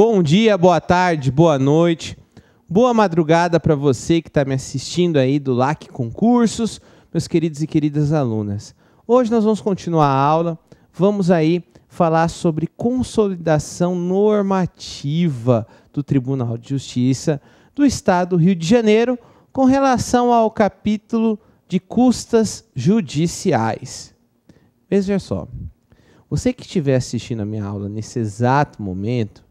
Bom dia, boa tarde, boa noite, boa madrugada para você que está me assistindo aí do LAC Concursos, meus queridos e queridas alunas. Hoje nós vamos continuar a aula, vamos aí falar sobre consolidação normativa do Tribunal de Justiça do Estado do Rio de Janeiro com relação ao capítulo de custas judiciais. Veja só, você que estiver assistindo a minha aula nesse exato momento,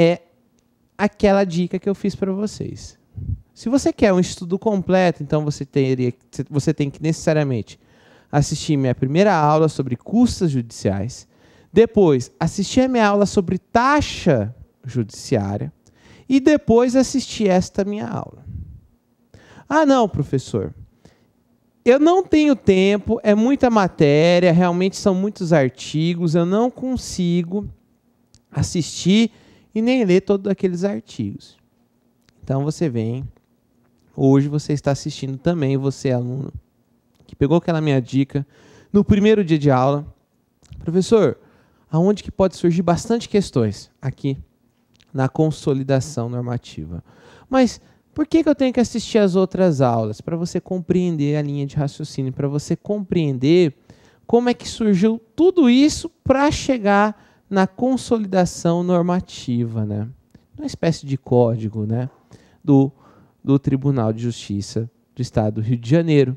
é aquela dica que eu fiz para vocês. Se você quer um estudo completo, então você teria, você tem que necessariamente assistir minha primeira aula sobre custas judiciais, depois assistir a minha aula sobre taxa judiciária e depois assistir esta minha aula. Ah, não, professor. Eu não tenho tempo, é muita matéria, realmente são muitos artigos, eu não consigo assistir e nem ler todos aqueles artigos. Então você vem, hoje você está assistindo também, você aluno que pegou aquela minha dica no primeiro dia de aula, professor, aonde que pode surgir bastante questões aqui na consolidação normativa. Mas por que, que eu tenho que assistir as outras aulas? Para você compreender a linha de raciocínio, para você compreender como é que surgiu tudo isso para chegar na consolidação normativa, né? Uma espécie de código, né? Do, do Tribunal de Justiça do Estado do Rio de Janeiro.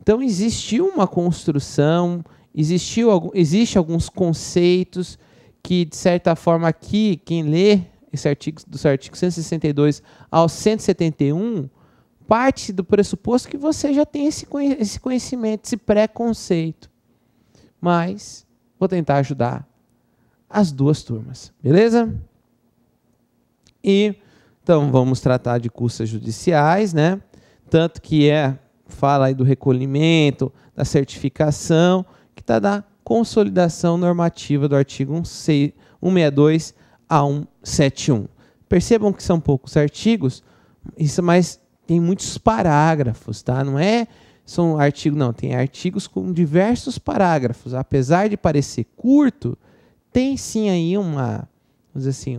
Então existiu uma construção, existiu existe alguns conceitos que de certa forma aqui quem lê esse artigo dos artigos 162 ao 171 parte do pressuposto que você já tem esse, esse conhecimento, esse preconceito. Mas vou tentar ajudar as duas turmas, beleza? E então vamos tratar de custas judiciais, né? Tanto que é fala aí do recolhimento, da certificação, que está da consolidação normativa do artigo 162 a 171. Percebam que são poucos artigos, isso mas tem muitos parágrafos, tá? Não é são artigos, não, tem artigos com diversos parágrafos. Apesar de parecer curto, tem sim aí uma, vamos dizer assim,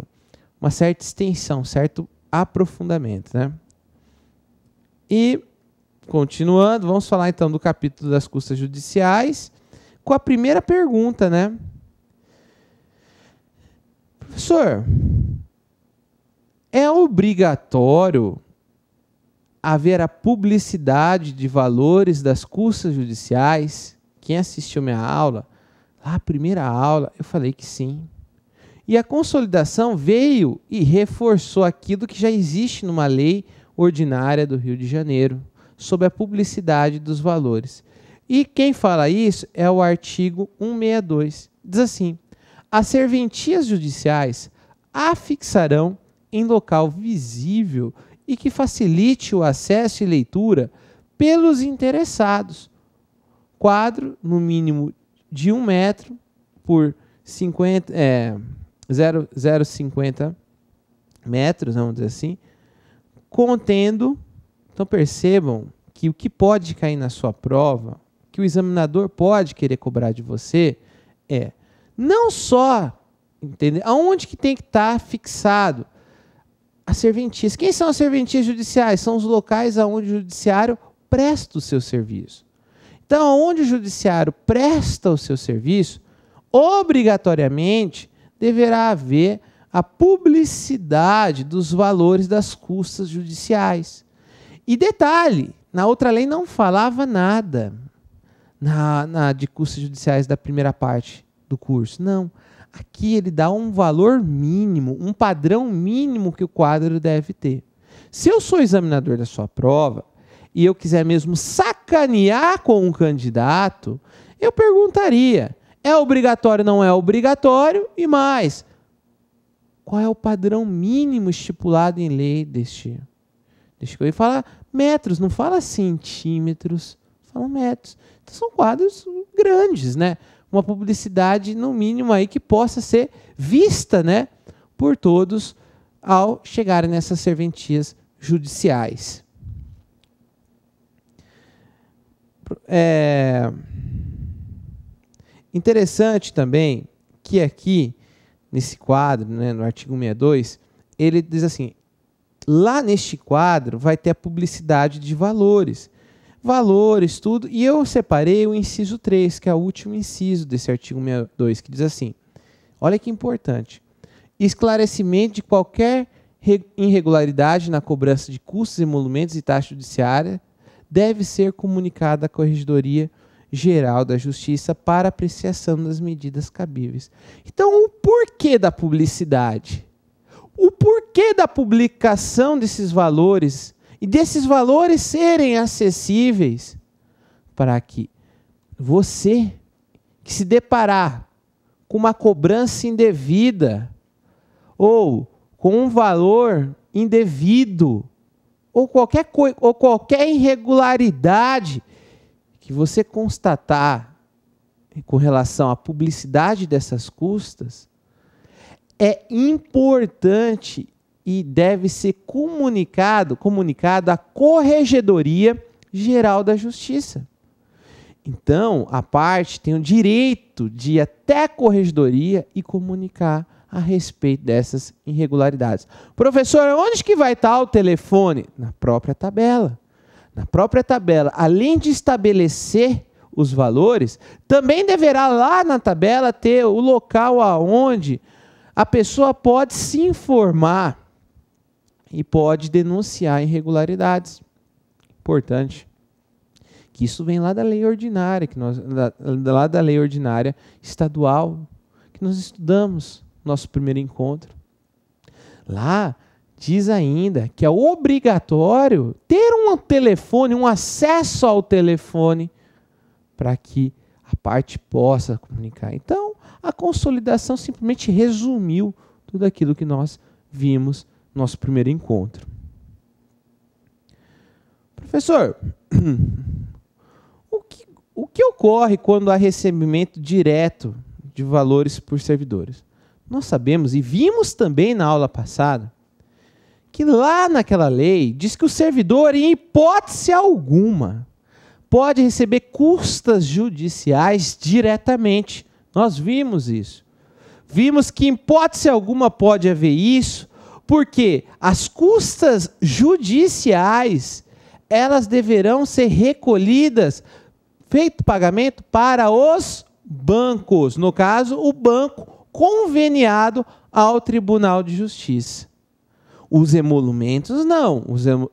uma certa extensão, certo aprofundamento, né? E continuando, vamos falar então do capítulo das custas judiciais com a primeira pergunta, né? Professor, é obrigatório haver a publicidade de valores das custas judiciais? Quem assistiu minha aula a primeira aula, eu falei que sim. E a consolidação veio e reforçou aquilo que já existe numa lei ordinária do Rio de Janeiro sobre a publicidade dos valores. E quem fala isso é o artigo 162. Diz assim: as serventias judiciais afixarão em local visível e que facilite o acesso e leitura pelos interessados quadro, no mínimo de 1 metro por 50, é, 0,50 metros, vamos dizer assim, contendo. Então percebam que o que pode cair na sua prova, que o examinador pode querer cobrar de você, é não só entender aonde que tem que estar tá fixado as serventias. Quem são as serventias judiciais? São os locais aonde o judiciário presta o seu serviço. Então, onde o judiciário presta o seu serviço, obrigatoriamente deverá haver a publicidade dos valores das custas judiciais. E detalhe, na outra lei não falava nada na, na de custas judiciais da primeira parte do curso. Não. Aqui ele dá um valor mínimo, um padrão mínimo que o quadro deve ter. Se eu sou examinador da sua prova e eu quiser mesmo sacar sacanear com um candidato, eu perguntaria: é obrigatório, não é obrigatório? E mais, qual é o padrão mínimo estipulado em lei deste? Deixa eu ir falar metros, não fala centímetros, fala metros. Então são quadros grandes, né? Uma publicidade, no mínimo, aí que possa ser vista, né? Por todos ao chegarem nessas serventias judiciais. É interessante também que aqui, nesse quadro, né, no artigo 62, ele diz assim: lá neste quadro vai ter a publicidade de valores. Valores, tudo. E eu separei o inciso 3, que é o último inciso desse artigo 62, que diz assim: olha que importante. Esclarecimento de qualquer irregularidade na cobrança de custos, emolumentos e taxa judiciária deve ser comunicada à Corregedoria Geral da Justiça para apreciação das medidas cabíveis. Então, o porquê da publicidade? O porquê da publicação desses valores e desses valores serem acessíveis para que você que se deparar com uma cobrança indevida ou com um valor indevido ou qualquer, ou qualquer irregularidade que você constatar com relação à publicidade dessas custas, é importante e deve ser comunicado, comunicado à Corregedoria Geral da Justiça. Então, a parte tem o direito de ir até a corregedoria e comunicar a respeito dessas irregularidades. professor, onde que vai estar o telefone? Na própria tabela. Na própria tabela, além de estabelecer os valores, também deverá lá na tabela ter o local aonde a pessoa pode se informar e pode denunciar irregularidades. Importante que isso vem lá da lei ordinária, que nós, lá da lei ordinária estadual, que nós estudamos nosso primeiro encontro. Lá diz ainda que é obrigatório ter um telefone, um acesso ao telefone, para que a parte possa comunicar. Então, a consolidação simplesmente resumiu tudo aquilo que nós vimos no nosso primeiro encontro. Professor, o que, o que ocorre quando há recebimento direto de valores por servidores? Nós sabemos e vimos também na aula passada que lá naquela lei diz que o servidor, em hipótese alguma, pode receber custas judiciais diretamente. Nós vimos isso. Vimos que, em hipótese alguma, pode haver isso, porque as custas judiciais elas deverão ser recolhidas, feito pagamento, para os bancos. No caso, o banco conveniado ao Tribunal de Justiça. Os emolumentos não.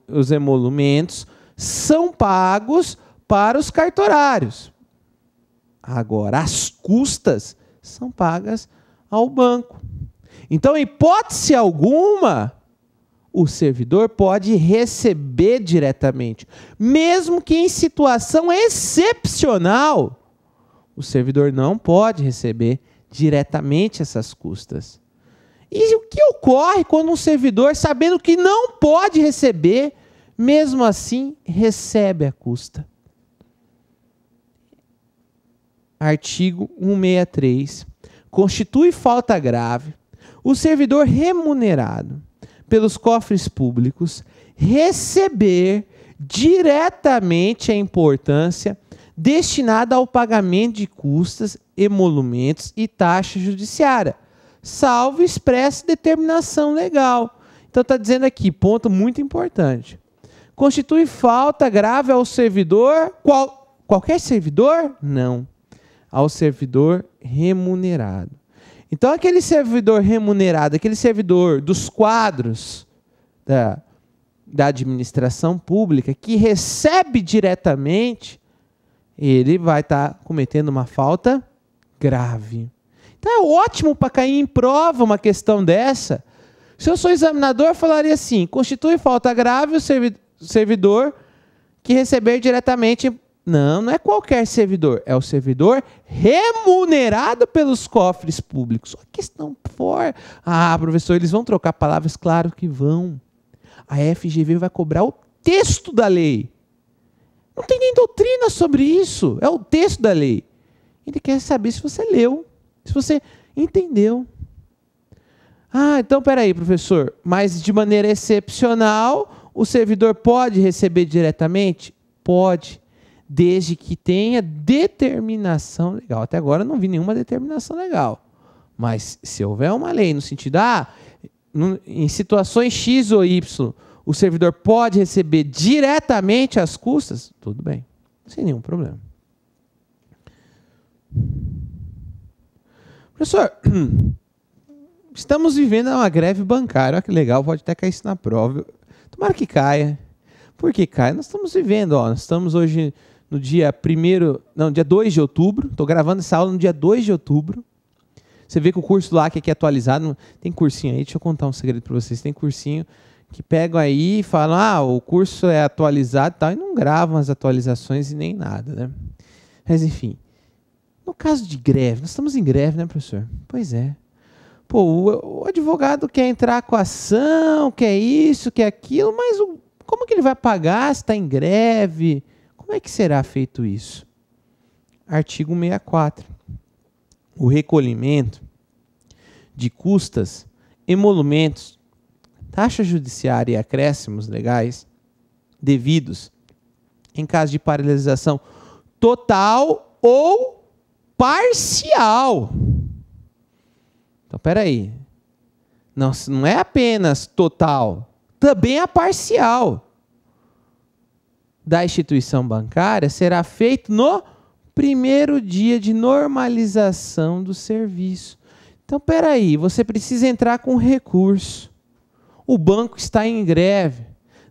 Os, emolumentos são pagos para os cartorários. Agora, as custas são pagas ao banco. Então, em hipótese alguma, o servidor pode receber diretamente, mesmo que em situação excepcional, o servidor não pode receber diretamente diretamente essas custas. E o que ocorre quando um servidor, sabendo que não pode receber, mesmo assim recebe a custa? Artigo 163. Constitui falta grave o servidor remunerado pelos cofres públicos receber diretamente a importância destinada ao pagamento de custas, emolumentos e taxa judiciária, salvo expressa determinação legal. Então está dizendo aqui, ponto muito importante. Constitui falta grave ao servidor, qual, qualquer servidor? Não. Ao servidor remunerado. Então aquele servidor remunerado, aquele servidor dos quadros da, da administração pública que recebe diretamente ele vai estar tá cometendo uma falta grave. Então é ótimo para cair em prova uma questão dessa. Se eu sou examinador, eu falaria assim: constitui falta grave o servidor que receber diretamente. Não, não é qualquer servidor, é o servidor remunerado pelos cofres públicos. A questão for. Ah, professor, eles vão trocar palavras? Claro que vão. A FGV vai cobrar o texto da lei. Não tem nem doutrina sobre isso. É o texto da lei. Ele quer saber se você leu, se você entendeu. Ah, então peraí, professor. Mas de maneira excepcional, o servidor pode receber diretamente? Pode, desde que tenha determinação legal. Até agora eu não vi nenhuma determinação legal. Mas se houver uma lei no sentido, ah, em situações X ou Y, o servidor pode receber diretamente as custas, tudo bem, sem nenhum problema. Professor, estamos vivendo uma greve bancária. Olha que legal, pode até cair isso na prova. Tomara que caia. Por que caia? Nós estamos vivendo, ó, nós estamos hoje no dia 1 não, dia 2 de outubro. Estou gravando essa aula no dia 2 de outubro. Você vê que o curso lá que é aqui é atualizado. Tem cursinho aí, deixa eu contar um segredo para vocês. Tem cursinho que pegam aí e falam: ah, o curso é atualizado e tal, e não gravam as atualizações e nem nada, né? Mas enfim. No caso de greve, nós estamos em greve, né, professor? Pois é. Pô, o, o advogado quer entrar com ação, quer isso, quer aquilo, mas o, como que ele vai pagar se está em greve? Como é que será feito isso? Artigo 64. O recolhimento de custas, emolumentos taxa judiciária e acréscimos legais devidos em caso de paralisação total ou parcial. Então, peraí. Não, não é apenas total, também a é parcial da instituição bancária será feito no primeiro dia de normalização do serviço. Então, peraí, você precisa entrar com recurso o banco está em greve.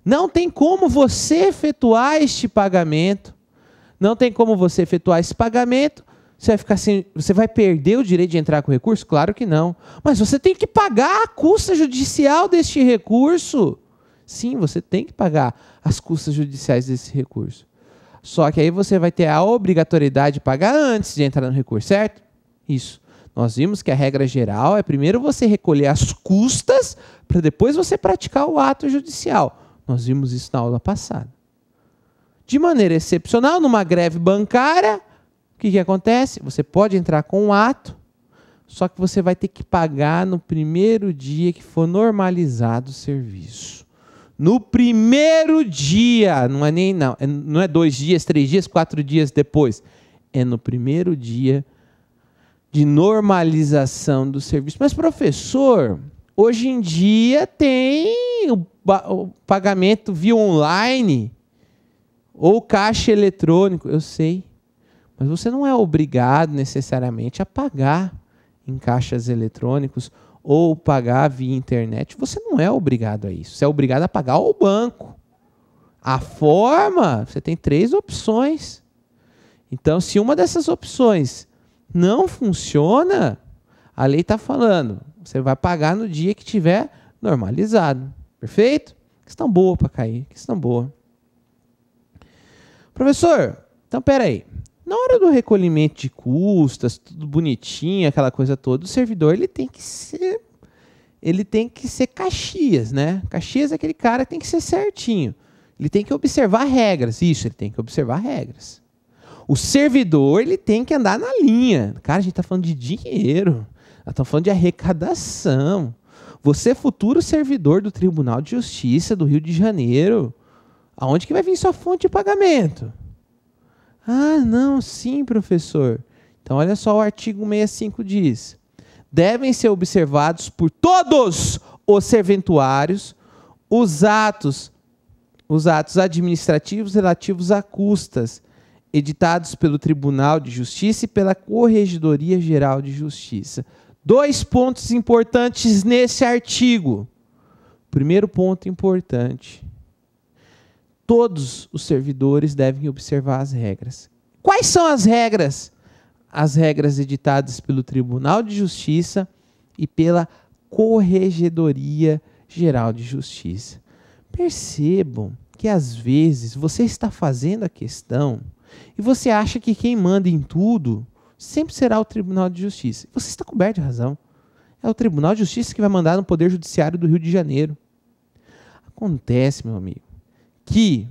Não tem como você efetuar este pagamento. Não tem como você efetuar esse pagamento. Você vai ficar sem, você vai perder o direito de entrar com recurso? Claro que não. Mas você tem que pagar a custa judicial deste recurso. Sim, você tem que pagar as custas judiciais desse recurso. Só que aí você vai ter a obrigatoriedade de pagar antes de entrar no recurso, certo? Isso. Nós vimos que a regra geral é primeiro você recolher as custas para depois você praticar o ato judicial. Nós vimos isso na aula passada. De maneira excepcional, numa greve bancária, o que, que acontece? Você pode entrar com um ato, só que você vai ter que pagar no primeiro dia que for normalizado o serviço. No primeiro dia, não é nem não, é, não é dois dias, três dias, quatro dias depois, é no primeiro dia de normalização do serviço. Mas, professor, hoje em dia tem o, o pagamento via online ou caixa eletrônico, eu sei. Mas você não é obrigado necessariamente a pagar em caixas eletrônicos ou pagar via internet. Você não é obrigado a isso. Você é obrigado a pagar ao banco. A forma, você tem três opções. Então, se uma dessas opções não funciona. A lei está falando. Você vai pagar no dia que tiver normalizado. Perfeito? Questão boa para cair. Questão boa. Professor, então peraí. Na hora do recolhimento de custas, tudo bonitinho, aquela coisa toda, o servidor ele tem que ser ele tem que ser Caxias, né? Caxias é aquele cara que tem que ser certinho. Ele tem que observar regras. Isso, ele tem que observar regras. O servidor, ele tem que andar na linha. Cara, a gente está falando de dinheiro. Estamos falando de arrecadação. Você é futuro servidor do Tribunal de Justiça do Rio de Janeiro, aonde que vai vir sua fonte de pagamento? Ah, não, sim, professor. Então olha só o artigo 65 diz: devem ser observados por todos os serventuários os atos os atos administrativos relativos a custas editados pelo Tribunal de Justiça e pela Corregedoria Geral de Justiça. Dois pontos importantes nesse artigo. Primeiro ponto importante: todos os servidores devem observar as regras. Quais são as regras? As regras editadas pelo Tribunal de Justiça e pela Corregedoria Geral de Justiça. Percebam que às vezes você está fazendo a questão e você acha que quem manda em tudo sempre será o Tribunal de Justiça. Você está coberto de razão. É o Tribunal de Justiça que vai mandar no Poder Judiciário do Rio de Janeiro. Acontece, meu amigo, que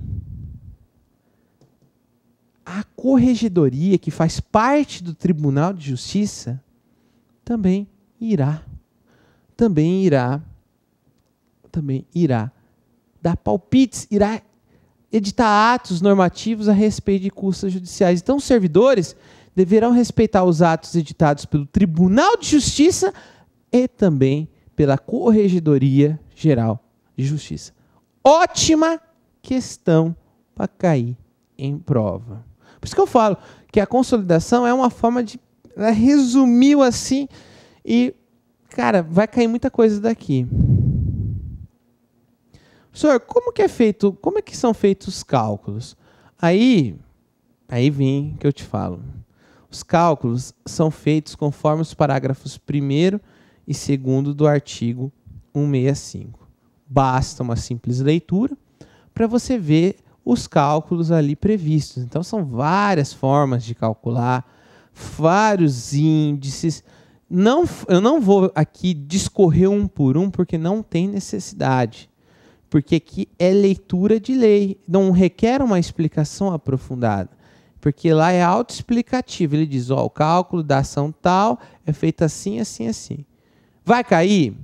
a corregedoria que faz parte do Tribunal de Justiça também irá também irá também irá dar palpites, irá editar atos normativos a respeito de custas judiciais. Então, os servidores deverão respeitar os atos editados pelo Tribunal de Justiça e também pela Corregedoria Geral de Justiça. Ótima questão para cair em prova. Por isso que eu falo que a consolidação é uma forma de. Ela resumiu assim e, cara, vai cair muita coisa daqui. Senhor, como que é feito, como é que são feitos os cálculos? Aí, aí vem que eu te falo. Os cálculos são feitos conforme os parágrafos 1 e 2 do artigo 165. Basta uma simples leitura para você ver os cálculos ali previstos. Então, são várias formas de calcular, vários índices. Não, eu não vou aqui discorrer um por um, porque não tem necessidade porque aqui é leitura de lei, não requer uma explicação aprofundada, porque lá é autoexplicativo. Ele diz: ó, o cálculo da ação tal é feito assim, assim, assim. Vai cair?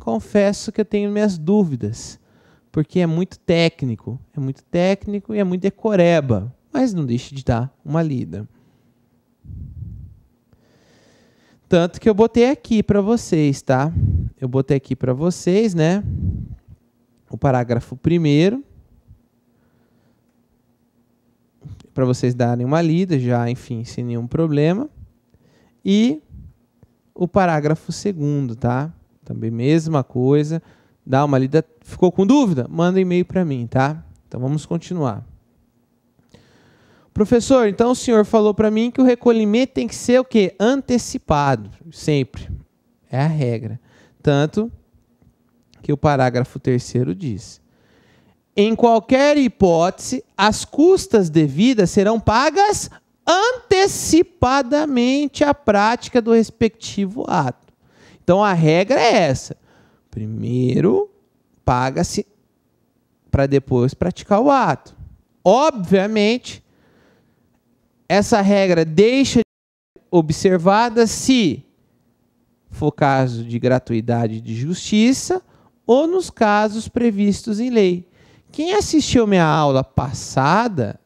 Confesso que eu tenho minhas dúvidas, porque é muito técnico, é muito técnico e é muito decoreba, mas não deixe de dar uma lida. Tanto que eu botei aqui para vocês, tá? Eu botei aqui para vocês, né? o parágrafo primeiro para vocês darem uma lida já, enfim, sem nenhum problema. E o parágrafo segundo, tá? Também mesma coisa. Dá uma lida. Ficou com dúvida? Manda um e-mail para mim, tá? Então vamos continuar. Professor, então o senhor falou para mim que o recolhimento tem que ser o quê? Antecipado, sempre. É a regra. Tanto que o parágrafo 3 diz. Em qualquer hipótese, as custas devidas serão pagas antecipadamente à prática do respectivo ato. Então a regra é essa. Primeiro paga-se para depois praticar o ato. Obviamente, essa regra deixa de ser observada se for caso de gratuidade de justiça ou nos casos previstos em lei. Quem assistiu minha aula passada,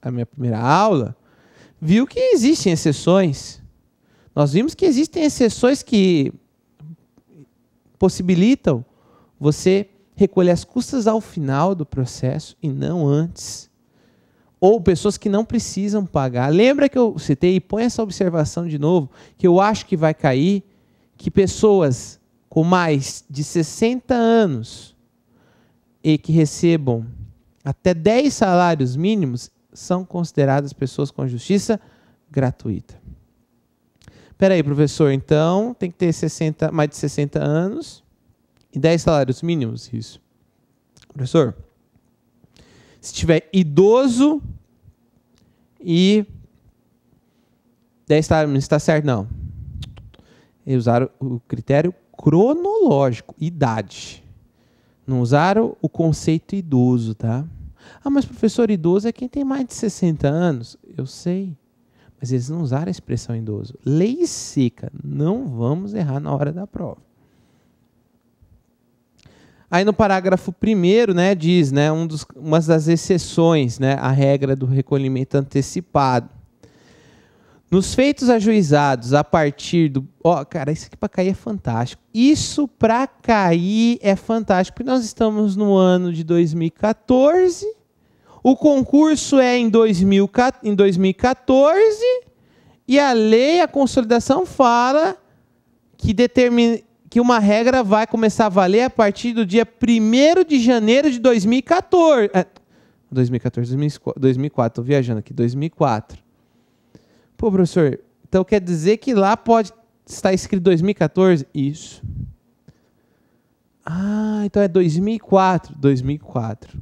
a minha primeira aula, viu que existem exceções. Nós vimos que existem exceções que possibilitam você recolher as custas ao final do processo e não antes. Ou pessoas que não precisam pagar. Lembra que eu citei, e põe essa observação de novo, que eu acho que vai cair, que pessoas com mais de 60 anos e que recebam até 10 salários mínimos são consideradas pessoas com justiça gratuita. Peraí, professor, então tem que ter 60, mais de 60 anos e 10 salários mínimos, isso. Professor, se tiver idoso e 10 salários mínimos, está certo? Não. E usaram o critério cronológico, idade. Não usaram o conceito idoso, tá? Ah, mas professor idoso é quem tem mais de 60 anos. Eu sei. Mas eles não usaram a expressão idoso. Lei seca. Não vamos errar na hora da prova. Aí no parágrafo primeiro, né, diz, né, um dos, uma das exceções, né, a regra do recolhimento antecipado. Nos feitos ajuizados a partir do. Ó, oh, cara, isso aqui para cair é fantástico. Isso para cair é fantástico, porque nós estamos no ano de 2014. O concurso é em, 2000, em 2014. E a lei, a consolidação, fala que, determina, que uma regra vai começar a valer a partir do dia 1 de janeiro de 2014. 2014, 2004, tô viajando aqui, 2004 Pô, professor, então quer dizer que lá pode estar escrito 2014? Isso. Ah, então é 2004, 2004.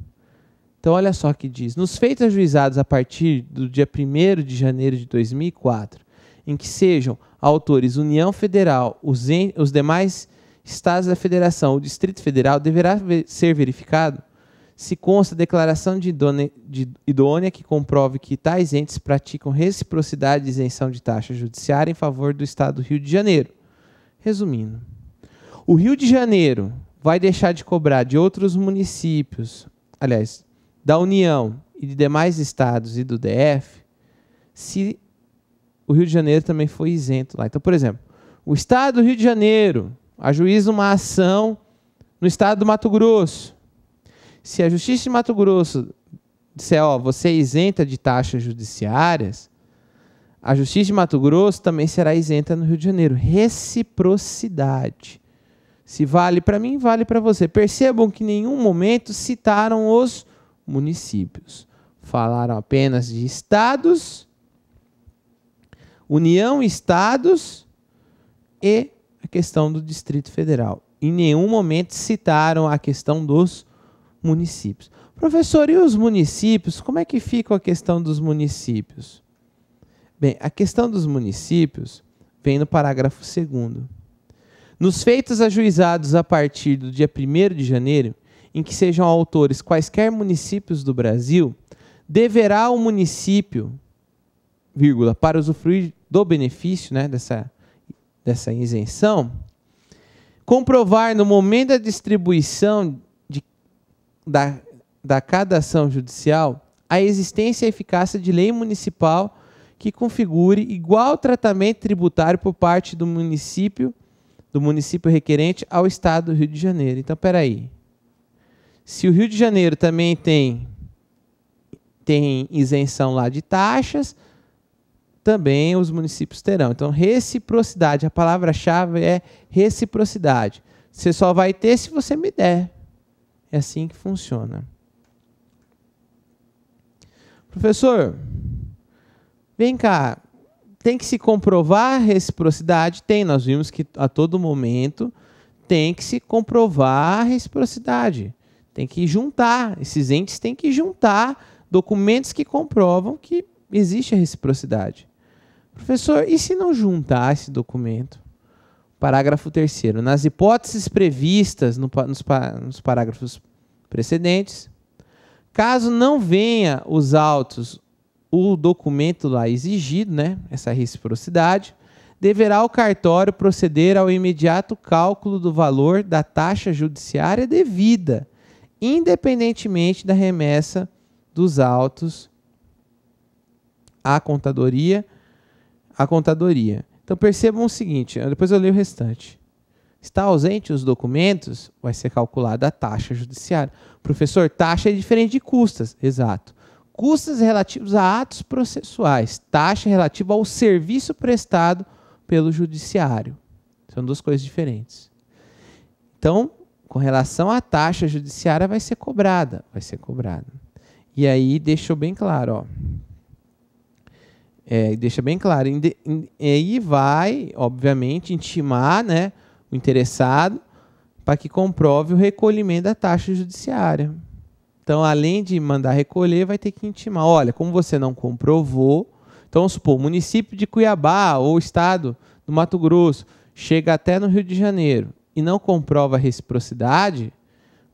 Então olha só o que diz. Nos feitos ajuizados a partir do dia 1 de janeiro de 2004, em que sejam autores União Federal, os, os demais estados da federação, o Distrito Federal, deverá ver, ser verificado se consta declaração de idônea, de idônea, que comprove que tais entes praticam reciprocidade de isenção de taxa judiciária em favor do Estado do Rio de Janeiro. Resumindo, o Rio de Janeiro vai deixar de cobrar de outros municípios, aliás, da União e de demais estados e do DF, se o Rio de Janeiro também foi isento lá. Então, por exemplo, o Estado do Rio de Janeiro ajuiza uma ação no Estado do Mato Grosso se a Justiça de Mato Grosso disser, ó, você é isenta de taxas judiciárias, a Justiça de Mato Grosso também será isenta no Rio de Janeiro. Reciprocidade. Se vale para mim, vale para você. Percebam que em nenhum momento citaram os municípios. Falaram apenas de estados, União, estados e a questão do Distrito Federal. Em nenhum momento citaram a questão dos municípios. Professor, e os municípios? Como é que fica a questão dos municípios? Bem, a questão dos municípios vem no parágrafo 2. Nos feitos ajuizados a partir do dia 1 de janeiro, em que sejam autores quaisquer municípios do Brasil, deverá o município, vírgula, para usufruir do benefício né, dessa, dessa isenção, comprovar no momento da distribuição da, da cada ação judicial a existência e eficácia de lei municipal que configure igual tratamento tributário por parte do município do município requerente ao estado do Rio de Janeiro. Então, aí Se o Rio de Janeiro também tem tem isenção lá de taxas, também os municípios terão. Então, reciprocidade, a palavra-chave é reciprocidade. Você só vai ter se você me der. É assim que funciona. Professor, vem cá. Tem que se comprovar a reciprocidade? Tem, nós vimos que a todo momento tem que se comprovar a reciprocidade. Tem que juntar, esses entes têm que juntar documentos que comprovam que existe a reciprocidade. Professor, e se não juntar esse documento? Parágrafo 3. Nas hipóteses previstas no, nos, nos parágrafos precedentes, caso não venha os autos o documento lá exigido, né, essa reciprocidade, deverá o cartório proceder ao imediato cálculo do valor da taxa judiciária devida, independentemente da remessa dos autos à contadoria, à contadoria. Então percebam o seguinte, depois eu leio o restante. Está ausente os documentos, vai ser calculada a taxa judiciária. Professor, taxa é diferente de custas. Exato. Custas relativos a atos processuais, taxa é relativa ao serviço prestado pelo judiciário. São duas coisas diferentes. Então, com relação à taxa judiciária vai ser cobrada, vai ser cobrada. E aí deixou bem claro, ó, é, deixa bem claro. E aí vai, obviamente, intimar né, o interessado para que comprove o recolhimento da taxa judiciária. Então, além de mandar recolher, vai ter que intimar. Olha, como você não comprovou, então, vamos supor, o município de Cuiabá ou o estado do Mato Grosso chega até no Rio de Janeiro e não comprova a reciprocidade,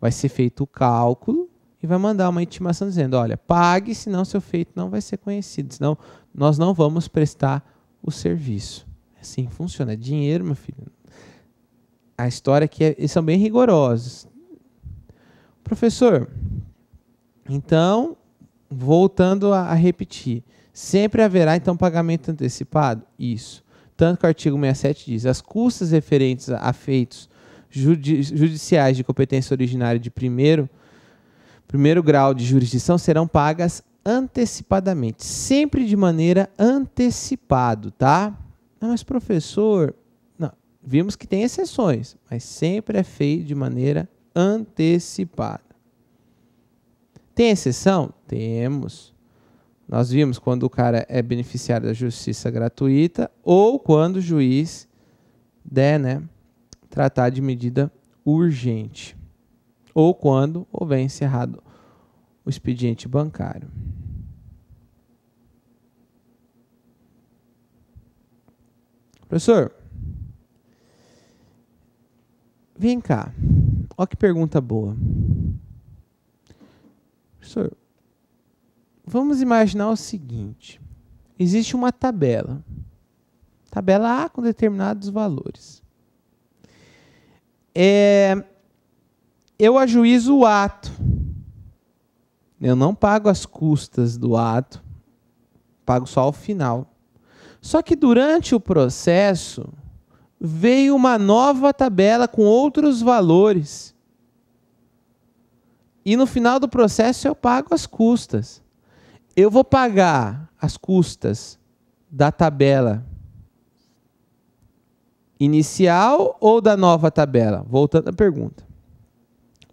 vai ser feito o cálculo e vai mandar uma intimação dizendo: olha, pague, senão seu feito não vai ser conhecido, senão nós não vamos prestar o serviço. É assim funciona. É dinheiro, meu filho. A história aqui, é, eles são bem rigorosos. Professor, então, voltando a, a repetir, sempre haverá então pagamento antecipado? Isso. Tanto que o artigo 67 diz: as custas referentes a feitos judi judiciais de competência originária de primeiro primeiro grau de jurisdição serão pagas antecipadamente, sempre de maneira antecipado, tá? Ah, mas professor, não, vimos que tem exceções, mas sempre é feito de maneira antecipada. Tem exceção? Temos. Nós vimos quando o cara é beneficiário da justiça gratuita ou quando o juiz der, né, tratar de medida urgente ou quando houver encerrado o expediente bancário. Professor, vem cá. Olha que pergunta boa. Professor, vamos imaginar o seguinte: existe uma tabela. Tabela A com determinados valores. É, eu ajuizo o ato. Eu não pago as custas do ato, pago só ao final. Só que durante o processo veio uma nova tabela com outros valores. E no final do processo eu pago as custas. Eu vou pagar as custas da tabela inicial ou da nova tabela? Voltando à pergunta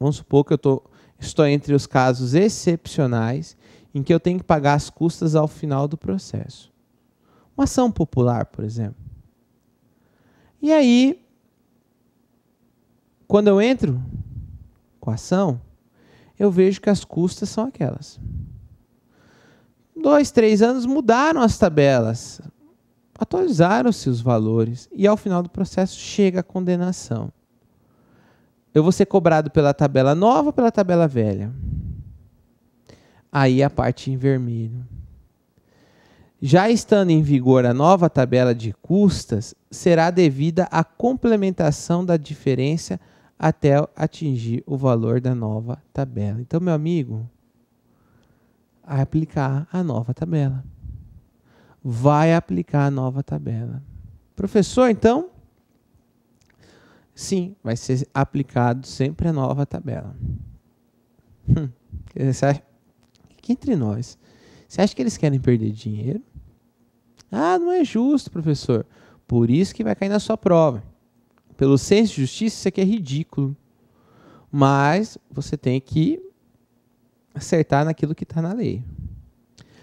vamos supor que eu tô, estou entre os casos excepcionais em que eu tenho que pagar as custas ao final do processo. Uma ação popular, por exemplo. E aí, quando eu entro com a ação, eu vejo que as custas são aquelas. Dois, três anos mudaram as tabelas, atualizaram-se os valores e ao final do processo chega a condenação eu vou ser cobrado pela tabela nova ou pela tabela velha? Aí a parte em vermelho. Já estando em vigor a nova tabela de custas, será devida a complementação da diferença até atingir o valor da nova tabela. Então, meu amigo, aplicar a nova tabela. Vai aplicar a nova tabela. Professor, então, Sim, vai ser aplicado sempre a nova tabela. Hum, você acha, que entre nós, você acha que eles querem perder dinheiro? Ah, não é justo, professor. Por isso que vai cair na sua prova. Pelo senso de justiça, isso aqui é ridículo. Mas você tem que acertar naquilo que está na lei.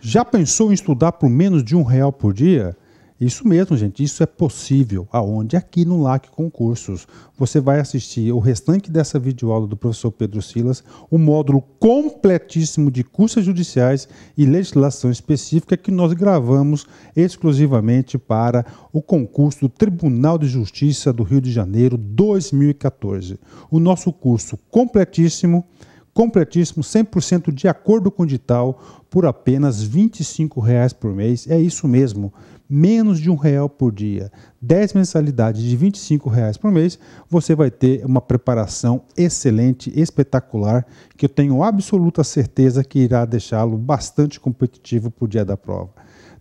Já pensou em estudar por menos de um real por dia? Isso mesmo, gente, isso é possível. Aonde? Aqui no LAC Concursos. Você vai assistir o restante dessa videoaula do professor Pedro Silas, o um módulo completíssimo de custas judiciais e legislação específica que nós gravamos exclusivamente para o concurso do Tribunal de Justiça do Rio de Janeiro 2014. O nosso curso completíssimo completíssimo, 100% de acordo com o edital, por apenas R$ 25 por mês. É isso mesmo menos de um real por dia, 10 mensalidades de 25 reais por mês, você vai ter uma preparação excelente, espetacular, que eu tenho absoluta certeza que irá deixá-lo bastante competitivo para o dia da prova.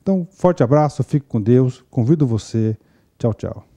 Então, forte abraço, fique com Deus, convido você, tchau, tchau.